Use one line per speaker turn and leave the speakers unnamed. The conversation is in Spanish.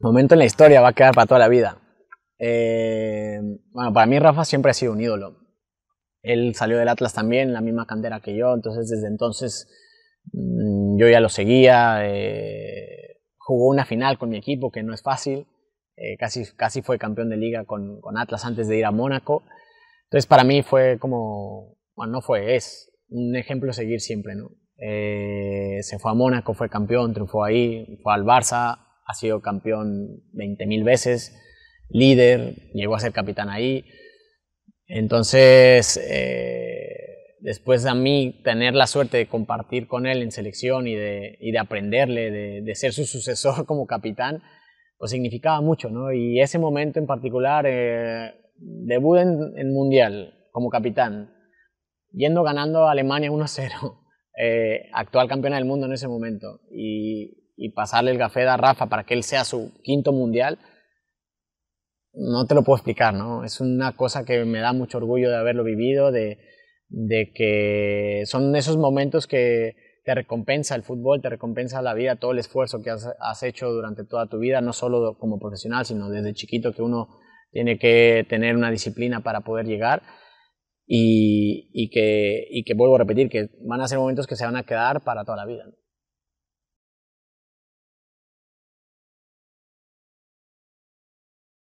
momento en la historia, va a quedar para toda la vida. Eh, bueno, para mí Rafa siempre ha sido un ídolo. Él salió del Atlas también, la misma cantera que yo, entonces desde entonces mm, yo ya lo seguía. Eh, jugó una final con mi equipo, que no es fácil. Eh, casi, casi fue campeón de liga con, Atlas antes de ir a Mónaco. Entonces para mí fue como, bueno, no fue, es un ejemplo a seguir siempre, ¿no? se fue a Mónaco, fue campeón, triunfó ahí, fue al Barça, ha sido campeón 20.000 veces, líder, llegó a ser capitán ahí. Entonces, eh, después de a mí tener la suerte de compartir con él en selección y de, y de aprenderle, de, ser su sucesor como capitán, pues significaba mucho, ¿no? Y ese momento en particular, eh, debut en, el Mundial como capitán, yendo ganando a Alemania 1-0, eh, actual campeona del mundo en ese momento, y y pasarle el gafé a Rafa para que él sea su quinto mundial, no te lo puedo explicar, ¿no? Es una cosa que me da mucho orgullo de haberlo vivido, de, que son esos momentos que te recompensa el fútbol, te recompensa la vida, todo el esfuerzo que has, hecho durante toda tu vida, no solo como profesional, sino desde chiquito que uno tiene que tener una disciplina para poder llegar. Y, que, y que vuelvo a repetir, que van a ser momentos que se van a quedar para toda la vida.